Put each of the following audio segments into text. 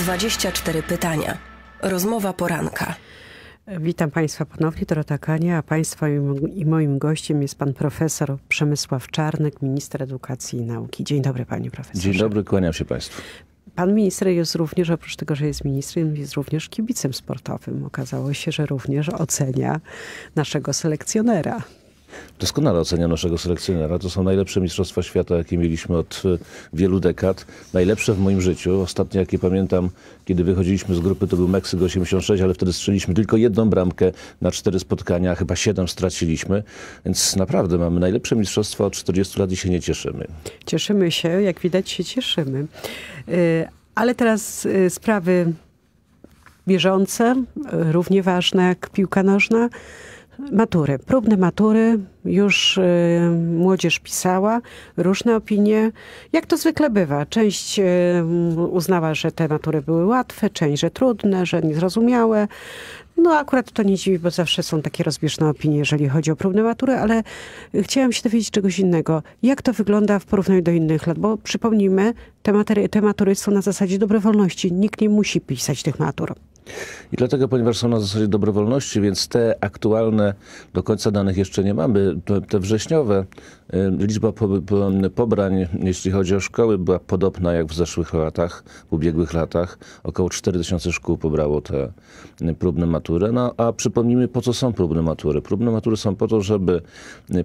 24 pytania. Rozmowa poranka. Witam Państwa ponownie, Dorota Kania, a Państwa i moim gościem jest Pan Profesor Przemysław Czarnek, Minister Edukacji i Nauki. Dzień dobry Panie Profesorze. Dzień dobry, kłaniam się Państwu. Pan minister jest również, oprócz tego, że jest ministrem, jest również kibicem sportowym. Okazało się, że również ocenia naszego selekcjonera doskonale ocenia naszego selekcjonera. To są najlepsze Mistrzostwa Świata, jakie mieliśmy od e, wielu dekad. Najlepsze w moim życiu. Ostatnie, jakie pamiętam, kiedy wychodziliśmy z grupy, to był Meksyk 86, ale wtedy strzeliśmy tylko jedną bramkę na cztery spotkania, chyba siedem straciliśmy. Więc naprawdę mamy najlepsze Mistrzostwa od 40 lat i się nie cieszymy. Cieszymy się, jak widać się cieszymy. E, ale teraz e, sprawy bieżące, równie ważne jak piłka nożna matury, próbne matury, już y, młodzież pisała, różne opinie. Jak to zwykle bywa, część y, uznała, że te matury były łatwe, część, że trudne, że niezrozumiałe. No akurat to nie dziwi, bo zawsze są takie rozbieżne opinie, jeżeli chodzi o próbne matury, ale chciałam się dowiedzieć czegoś innego. Jak to wygląda w porównaniu do innych lat? Bo przypomnijmy, te, te matury są na zasadzie dobrowolności. Nikt nie musi pisać tych matur. I dlatego, ponieważ są na zasadzie dobrowolności, więc te aktualne, do końca danych jeszcze nie mamy, te wrześniowe Liczba pobrań, jeśli chodzi o szkoły, była podobna jak w zeszłych latach, w ubiegłych latach. Około 4000 szkół pobrało te próbne matury. No, a przypomnijmy, po co są próbne matury. Próbne matury są po to, żeby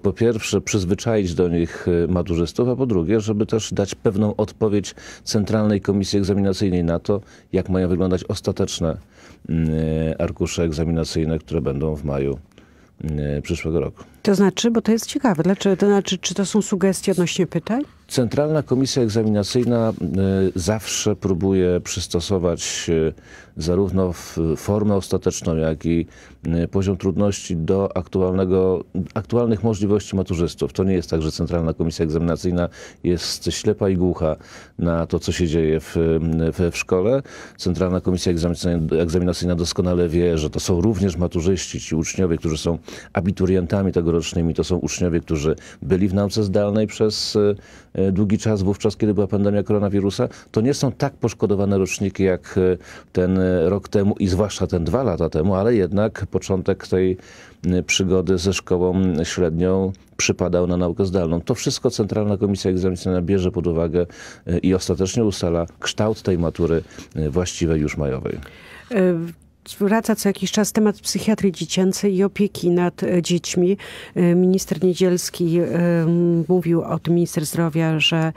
po pierwsze przyzwyczaić do nich e, maturzystów, a po drugie, żeby też dać pewną odpowiedź Centralnej Komisji Egzaminacyjnej na to, jak mają wyglądać ostateczne arkusze egzaminacyjne, które będą w maju przyszłego roku. To znaczy, bo to jest ciekawe, dlaczego, to znaczy, czy to są sugestie odnośnie pytań? Centralna Komisja Egzaminacyjna e, zawsze próbuje przystosować e, zarówno formę ostateczną, jak i e, poziom trudności do aktualnego, aktualnych możliwości maturzystów. To nie jest tak, że Centralna Komisja Egzaminacyjna jest ślepa i głucha na to, co się dzieje w, w, w szkole. Centralna Komisja Egzaminacyjna doskonale wie, że to są również maturzyści, ci uczniowie, którzy są abiturientami tego Rocznymi To są uczniowie, którzy byli w nauce zdalnej przez e, e, długi czas, wówczas kiedy była pandemia koronawirusa. To nie są tak poszkodowane roczniki jak e, ten rok temu i zwłaszcza ten dwa lata temu, ale jednak początek tej przygody ze szkołą średnią przypadał na naukę zdalną. To wszystko Centralna Komisja Egzaminacyjna bierze pod uwagę i ostatecznie ustala kształt tej matury właściwej już majowej wraca co jakiś czas temat psychiatrii dziecięcej i opieki nad e, dziećmi. E, minister Niedzielski e, mówił o tym, minister zdrowia, że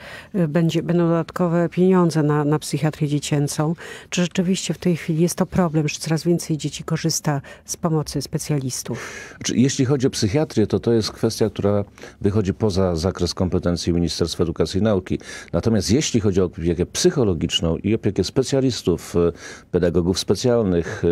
będzie, będą dodatkowe pieniądze na, na psychiatrię dziecięcą. Czy rzeczywiście w tej chwili jest to problem, że coraz więcej dzieci korzysta z pomocy specjalistów? Jeśli chodzi o psychiatrię, to to jest kwestia, która wychodzi poza zakres kompetencji Ministerstwa Edukacji i Nauki. Natomiast jeśli chodzi o opiekę psychologiczną i opiekę specjalistów, pedagogów specjalnych,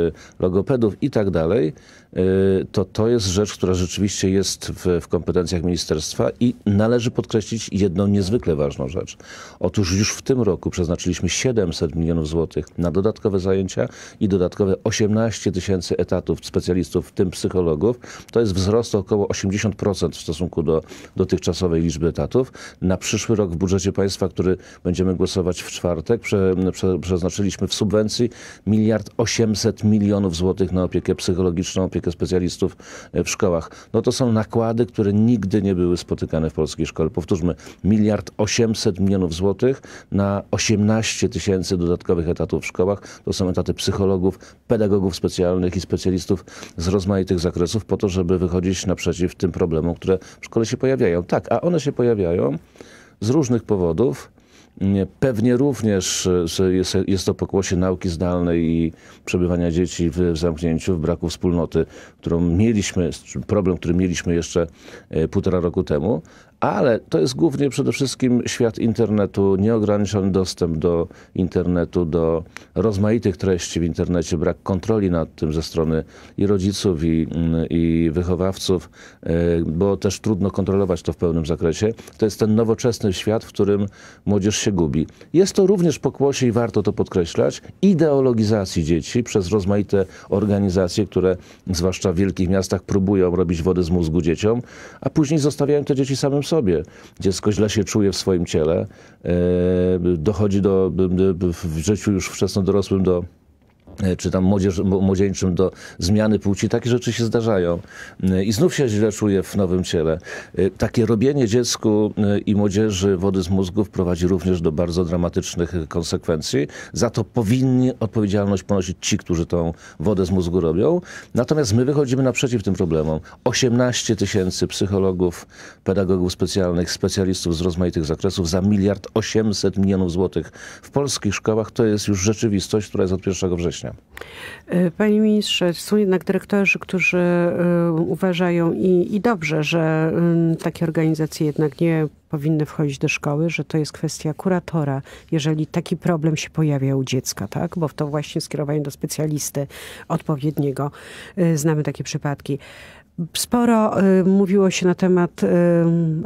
logopedów i tak dalej, Y, to to jest rzecz, która rzeczywiście jest w, w kompetencjach ministerstwa i należy podkreślić jedną niezwykle ważną rzecz. Otóż już w tym roku przeznaczyliśmy 700 milionów złotych na dodatkowe zajęcia i dodatkowe 18 tysięcy etatów specjalistów, w tym psychologów. To jest wzrost około 80% w stosunku do dotychczasowej liczby etatów. Na przyszły rok w budżecie państwa, który będziemy głosować w czwartek, prze, prze, przeznaczyliśmy w subwencji miliard 800 milionów złotych na opiekę psychologiczną, opiekę specjalistów e, w szkołach. No to są nakłady, które nigdy nie były spotykane w polskiej szkole. Powtórzmy, miliard 800 milionów złotych na 18 tysięcy dodatkowych etatów w szkołach. To są etaty psychologów, pedagogów specjalnych i specjalistów z rozmaitych zakresów po to, żeby wychodzić naprzeciw tym problemom, które w szkole się pojawiają. Tak, a one się pojawiają z różnych powodów, Pewnie również e, jest, jest to pokłosie nauki zdalnej i przebywania dzieci w zamknięciu, w braku wspólnoty, którą mieliśmy, problem, który mieliśmy jeszcze e, półtora roku temu, ale to jest głównie przede wszystkim świat internetu, nieograniczony dostęp do internetu, do rozmaitych treści w internecie, brak kontroli nad tym ze strony i rodziców, i, mm, i wychowawców, e, bo też trudno kontrolować to w pełnym zakresie. To jest ten nowoczesny świat, w którym młodzież się gubi. Jest to również pokłosie i warto to podkreślać, ideologizacji dzieci przez rozmaite organizacje, które zwłaszcza w wielkich miastach próbują robić wody z mózgu dzieciom, a później zostawiają te dzieci samym sobie. Dziecko źle się czuje w swoim ciele, e, dochodzi do, w życiu już wczesno dorosłym do E, czy tam młodzież, młodzieńczym do zmiany płci, takie rzeczy się zdarzają. E, I znów się źle czuję w nowym ciele. E, takie robienie dziecku i młodzieży wody z mózgów prowadzi również do bardzo dramatycznych konsekwencji. Za to powinni odpowiedzialność ponosić ci, którzy tą wodę z mózgu robią. Natomiast my wychodzimy naprzeciw tym problemom. 18 tysięcy psychologów, pedagogów specjalnych, specjalistów z rozmaitych zakresów za miliard 800 milionów złotych w polskich szkołach to jest już rzeczywistość, która jest od 1 września. E, Panie ministrze, są jednak dyrektorzy, którzy e, uważają i, i dobrze, że takie organizacje jednak nie powinny wchodzić do szkoły, że to jest kwestia kuratora, jeżeli taki problem się pojawia u dziecka, tak? Bo to właśnie skierowanie do specjalisty odpowiedniego. E, znamy takie przypadki. Sporo y, mówiło się na temat y,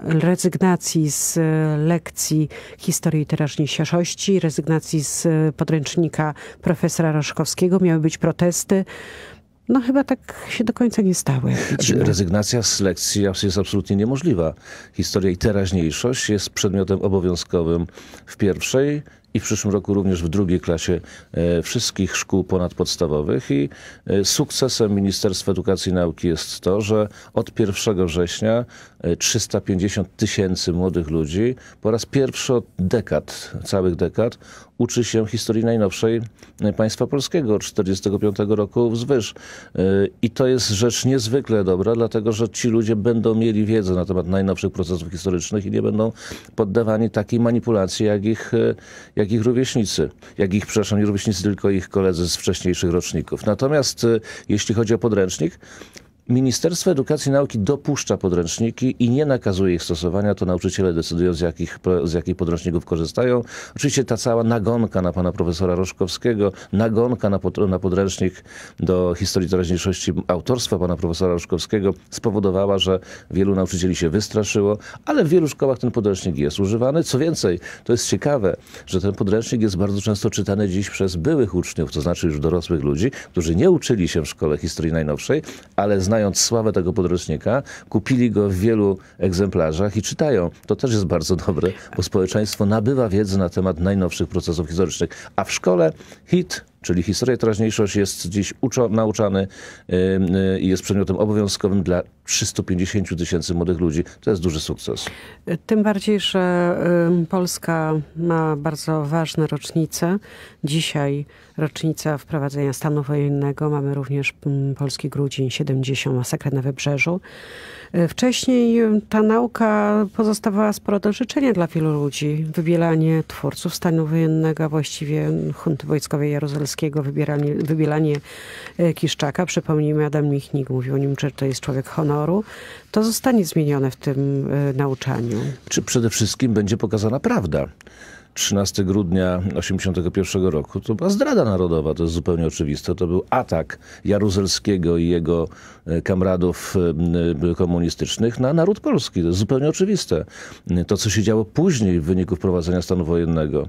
rezygnacji z y, lekcji historii teraźniejszości, rezygnacji z y, podręcznika profesora Roszkowskiego. Miały być protesty. No chyba tak się do końca nie stały. Znaczy, rezygnacja z lekcji jest absolutnie niemożliwa. Historia i teraźniejszość jest przedmiotem obowiązkowym w pierwszej i w przyszłym roku również w drugiej klasie e, wszystkich szkół ponadpodstawowych. I e, sukcesem Ministerstwa Edukacji i Nauki jest to, że od 1 września 350 e, tysięcy młodych ludzi po raz pierwszy od dekad, całych dekad, uczy się historii najnowszej e, państwa polskiego 45 roku wzwyż. E, I to jest rzecz niezwykle dobra, dlatego że ci ludzie będą mieli wiedzę na temat najnowszych procesów historycznych i nie będą poddawani takiej manipulacji, jak ich, e, jak ich rówieśnicy. Jak ich, przepraszam, nie rówieśnicy, tylko ich koledzy z wcześniejszych roczników. Natomiast jeśli chodzi o podręcznik, Ministerstwo Edukacji i Nauki dopuszcza podręczniki i nie nakazuje ich stosowania, to nauczyciele decydują, z jakich, z jakich podręczników korzystają. Oczywiście ta cała nagonka na pana profesora Roszkowskiego, nagonka na, pod, na podręcznik do historii teraźniejszości autorstwa pana profesora Roszkowskiego spowodowała, że wielu nauczycieli się wystraszyło, ale w wielu szkołach ten podręcznik jest używany. Co więcej, to jest ciekawe, że ten podręcznik jest bardzo często czytany dziś przez byłych uczniów, to znaczy już dorosłych ludzi, którzy nie uczyli się w szkole historii najnowszej, ale znają znając sławę tego podręcznika, kupili go w wielu egzemplarzach i czytają. To też jest bardzo dobre, bo społeczeństwo nabywa wiedzy na temat najnowszych procesów historycznych. A w szkole hit Czyli historia i teraźniejszość jest dziś nauczany y, i jest przedmiotem obowiązkowym dla 350 tysięcy młodych ludzi. To jest duży sukces. Tym bardziej, że Polska ma bardzo ważne rocznice. Dzisiaj rocznica wprowadzenia stanu wojennego. Mamy również Polski Grudzień 70, masakrę na Wybrzeżu. Y, wcześniej ta nauka pozostawała sporo do życzenia dla wielu ludzi. Wybielanie twórców stanu wojennego, właściwie hunty wojskowej jaruzelskiej Kowarskiego, wybieranie, wybielanie e, Kiszczaka, przypomnijmy Adam Michnik, mówił o nim, że to jest człowiek honoru, to zostanie zmienione w tym e, nauczaniu. Czy przede wszystkim będzie pokazana prawda? 13 grudnia 1981 roku, to była zdrada narodowa, to jest zupełnie oczywiste. To był atak Jaruzelskiego i jego e, kamradów e, e, komunistycznych na naród polski. To jest zupełnie oczywiste. To, co się działo później w wyniku wprowadzenia stanu wojennego,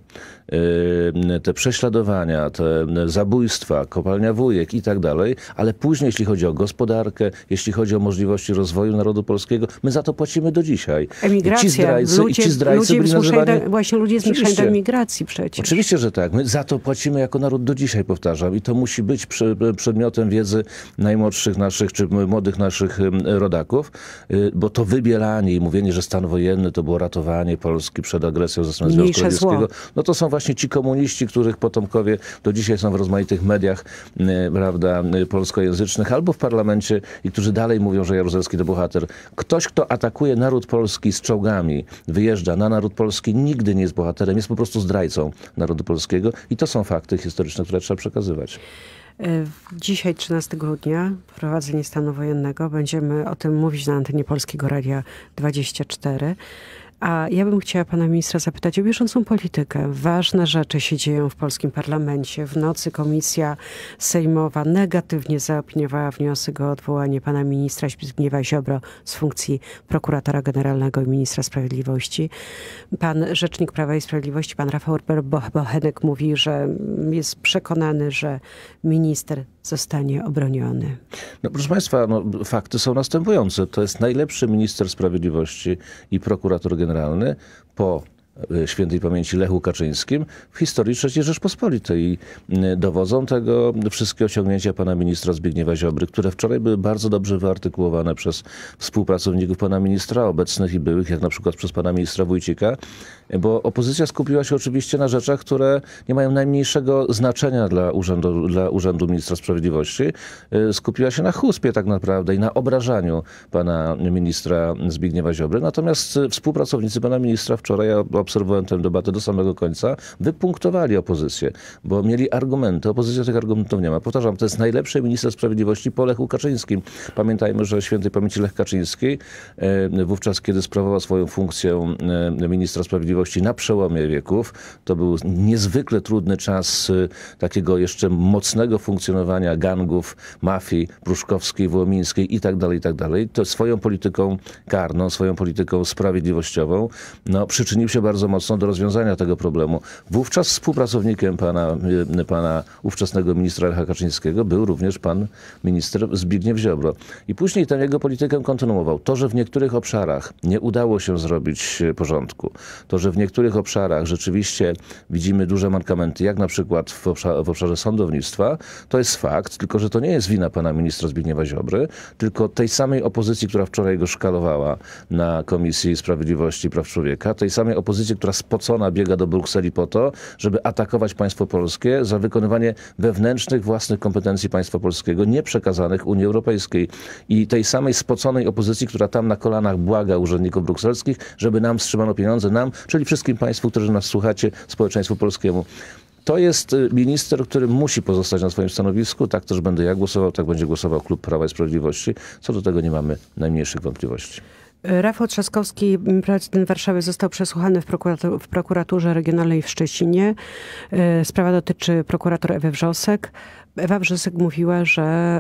te prześladowania, te zabójstwa, kopalnia wujek i tak dalej, ale później, jeśli chodzi o gospodarkę, jeśli chodzi o możliwości rozwoju narodu polskiego, my za to płacimy do dzisiaj. Emigracja, ci zdrajcy, ludzie, i ci zdrajcy ludzie byli nazywani... Właśnie ludzie z Oczywiście. do migracji przecież. Oczywiście, że tak. My za to płacimy jako naród do dzisiaj, powtarzam. I to musi być e, przedmiotem wiedzy najmłodszych naszych, czy młodych naszych rodaków, y, bo to wybieranie i mówienie, że stan wojenny to było ratowanie Polski przed agresją ze strony Związku Radzieckiego, no to są właśnie ci komuniści, których potomkowie do dzisiaj są w rozmaitych mediach e, prawda, e, polskojęzycznych albo w parlamencie i którzy dalej mówią, że Jaruzelski to bohater. Ktoś, kto atakuje naród polski z czołgami, wyjeżdża na naród polski, nigdy nie jest bohaterem jest po prostu zdrajcą narodu polskiego i to są fakty historyczne, które trzeba przekazywać. E, dzisiaj, 13 grudnia, prowadzenie stanu wojennego. Będziemy o tym mówić na antenie Polskiego Radia 24. A ja bym chciała pana ministra zapytać o bieżącą politykę. Ważne rzeczy się dzieją w polskim parlamencie. W nocy komisja sejmowa negatywnie zaopiniowała wniosek o odwołanie pana ministra Zbigniewa Ziobro z funkcji prokuratora generalnego i ministra sprawiedliwości. Pan rzecznik Prawa i Sprawiedliwości, pan Rafał Bochenek mówi, że jest przekonany, że minister zostanie obroniony. No, proszę państwa, no, fakty są następujące. To jest najlepszy minister sprawiedliwości i prokurator generalny generalny po E, świętej pamięci Lechu Kaczyńskim w historii III Rzeczpospolitej. I e, dowodzą tego wszystkie osiągnięcia pana ministra Zbigniewa Ziobry, które wczoraj były bardzo dobrze wyartykułowane przez współpracowników pana ministra, obecnych i byłych, jak na przykład przez pana ministra Wójcika, bo opozycja skupiła się oczywiście na rzeczach, które nie mają najmniejszego znaczenia dla urzędu, dla urzędu Ministra Sprawiedliwości. E, skupiła się na chuspie tak naprawdę i na obrażaniu pana ministra Zbigniewa Ziobry. Natomiast współpracownicy pana ministra wczoraj, ja obserwowałem tę debatę do samego końca, wypunktowali opozycję, bo mieli argumenty. Opozycja tych argumentów nie ma. Powtarzam, to jest najlepszy minister sprawiedliwości po Lechu Kaczyńskim. Pamiętajmy, że świętej pamięci Lech Kaczyński, e, wówczas kiedy sprawował swoją funkcję e, ministra sprawiedliwości na przełomie wieków, to był niezwykle trudny czas e, takiego jeszcze mocnego funkcjonowania gangów, mafii pruszkowskiej, włomińskiej i tak dalej, i tak dalej. To swoją polityką karną, swoją polityką sprawiedliwościową no, przyczynił się bardzo bardzo mocno do rozwiązania tego problemu. Wówczas współpracownikiem pana, e, pana ówczesnego ministra Lecha Kaczyńskiego był również pan minister Zbigniew Ziobro. I później tę jego politykę kontynuował. To, że w niektórych obszarach nie udało się zrobić e, porządku, to, że w niektórych obszarach rzeczywiście widzimy duże mankamenty, jak na przykład w obszarze, w obszarze sądownictwa, to jest fakt, tylko że to nie jest wina pana ministra Zbigniewa Ziobry, tylko tej samej opozycji, która wczoraj go szkalowała na Komisji Sprawiedliwości i Praw Człowieka, tej samej opozycji, opozycję, która spocona biega do Brukseli po to, żeby atakować państwo polskie za wykonywanie wewnętrznych własnych kompetencji państwa polskiego, nie przekazanych Unii Europejskiej i tej samej spoconej opozycji, która tam na kolanach błaga urzędników brukselskich, żeby nam wstrzymano pieniądze, nam, czyli wszystkim państwu, którzy nas słuchacie, społeczeństwu polskiemu. To jest y, minister, który musi pozostać na swoim stanowisku. Tak też będę ja głosował, tak będzie głosował Klub Prawa i Sprawiedliwości. Co do tego nie mamy najmniejszych wątpliwości. Rafał Trzaskowski, prezydent Warszawy, został przesłuchany w, prokuratur w prokuraturze regionalnej w Szczecinie. E, sprawa dotyczy prokurator Ewy Wrzosek. Ewa Brzesek mówiła, że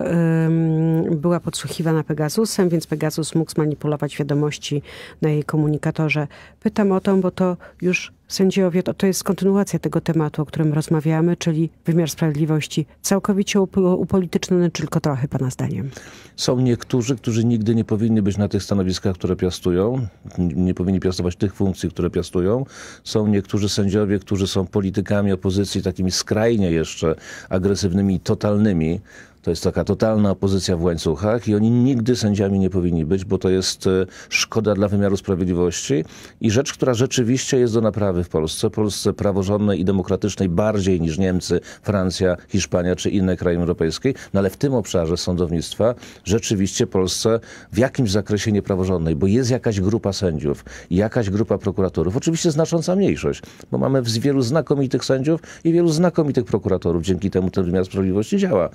była podsłuchiwana Pegasusem, więc Pegasus mógł zmanipulować wiadomości na jej komunikatorze. Pytam o to, bo to już sędziowie, to, to jest kontynuacja tego tematu, o którym rozmawiamy, czyli wymiar sprawiedliwości całkowicie upolityczniony, tylko trochę, Pana zdaniem. Są niektórzy, którzy nigdy nie powinni być na tych stanowiskach, które piastują, nie powinni piastować tych funkcji, które piastują. Są niektórzy sędziowie, którzy są politykami opozycji, takimi skrajnie jeszcze agresywnymi totalnymi to jest taka totalna opozycja w łańcuchach i oni nigdy sędziami nie powinni być, bo to jest e, szkoda dla wymiaru sprawiedliwości i rzecz, która rzeczywiście jest do naprawy w Polsce. Polsce praworządnej i demokratycznej bardziej niż Niemcy, Francja, Hiszpania czy inne kraje europejskie. No ale w tym obszarze sądownictwa rzeczywiście Polsce w jakimś zakresie niepraworządnej, bo jest jakaś grupa sędziów, jakaś grupa prokuratorów. Oczywiście znacząca mniejszość, bo mamy wielu znakomitych sędziów i wielu znakomitych prokuratorów. Dzięki temu ten wymiar sprawiedliwości działa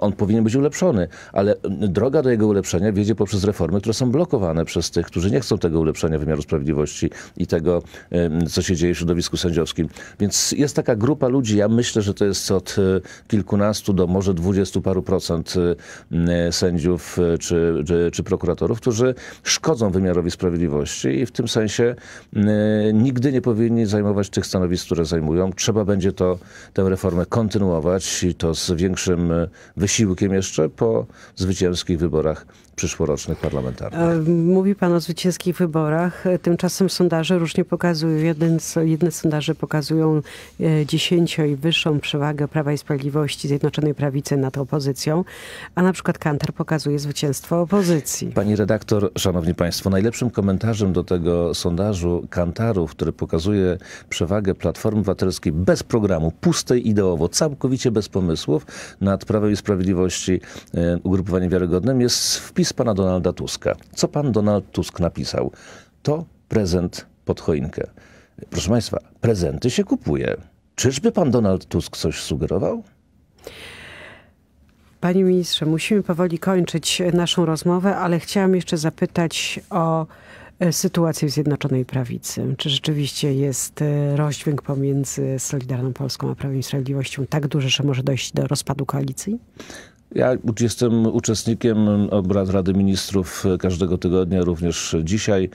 on powinien być ulepszony, ale mm, droga do jego ulepszenia wiedzie poprzez reformy, które są blokowane przez tych, którzy nie chcą tego ulepszenia wymiaru sprawiedliwości i tego, co się dzieje w środowisku sędziowskim. Więc jest taka grupa ludzi, ja myślę, że to jest od e, kilkunastu do może dwudziestu paru procent e, e, sędziów czy, czy, czy prokuratorów, którzy szkodzą wymiarowi sprawiedliwości i w tym sensie nigdy nie powinni zajmować tych stanowisk, które zajmują. Trzeba będzie to, tę reformę kontynuować i to z większym wysiłkiem wysiłkiem jeszcze po zwycięskich wyborach przyszłorocznych parlamentarnych. E, mówi Pan o zwycięskich wyborach. Tymczasem sondaże różnie pokazują. Jeden, jedne sondaże pokazują e, dziesięcio i wyższą przewagę Prawa i Sprawiedliwości, Zjednoczonej Prawicy nad opozycją, a na przykład Kantar pokazuje zwycięstwo opozycji. Pani redaktor, szanowni państwo, najlepszym komentarzem do tego sondażu Kantarów, który pokazuje przewagę Platformy Obywatelskiej bez programu, pustej ideowo, całkowicie bez pomysłów nad Prawem i Sprawiedliwością, Sprawiedliwości e, ugrupowaniem wiarygodnym jest wpis pana Donalda Tuska. Co pan Donald Tusk napisał? To prezent pod choinkę. Proszę Państwa, prezenty się kupuje. Czyżby pan Donald Tusk coś sugerował? Panie ministrze, musimy powoli kończyć naszą rozmowę, ale chciałam jeszcze zapytać o E, sytuację Zjednoczonej Prawicy? Czy rzeczywiście jest e, rozdźwięk pomiędzy Solidarną Polską a Prawem i Sprawiedliwością tak duży, że może dojść do rozpadu koalicji? Ja jestem uczestnikiem obrad Rady Ministrów każdego tygodnia, również dzisiaj.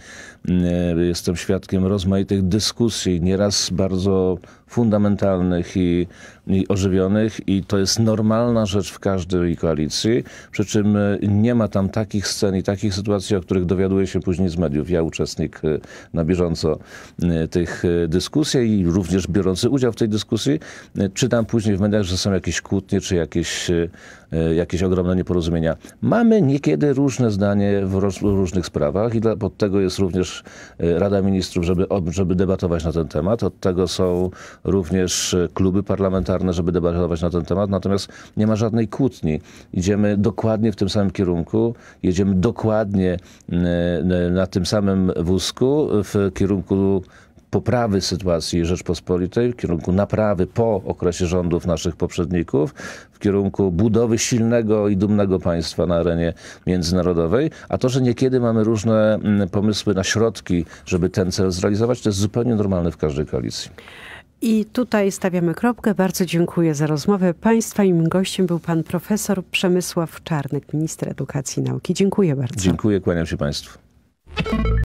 E, jestem świadkiem rozmaitych dyskusji, nieraz bardzo fundamentalnych i, i ożywionych i to jest normalna rzecz w każdej koalicji, przy czym e, nie ma tam takich scen i takich sytuacji, o których dowiaduję się później z mediów. Ja uczestnik e, na bieżąco e, tych dyskusji i również biorący udział w tej dyskusji, czytam później w mediach, że są jakieś kłótnie czy jakieś, jakieś ogromne nieporozumienia. Mamy niekiedy różne zdanie w różnych sprawach i dla, pod tego jest również Rada Ministrów, żeby, żeby debatować na ten temat. Od tego są również e, kluby parlamentarne, żeby debatować na ten temat. Natomiast nie ma żadnej kłótni. Idziemy dokładnie w tym samym kierunku, jedziemy dokładnie e, na tym samym wózku w kierunku poprawy sytuacji Rzeczpospolitej, w kierunku naprawy po okresie rządów naszych poprzedników, w kierunku budowy silnego i dumnego państwa na arenie międzynarodowej. A to, że niekiedy mamy różne mm, pomysły na środki, żeby ten cel zrealizować, to jest zupełnie normalne w każdej koalicji. I tutaj stawiamy kropkę. Bardzo dziękuję za rozmowę. Państwa im gościem był pan profesor Przemysław Czarnek, minister edukacji i nauki. Dziękuję bardzo. Dziękuję, kłaniam się państwu.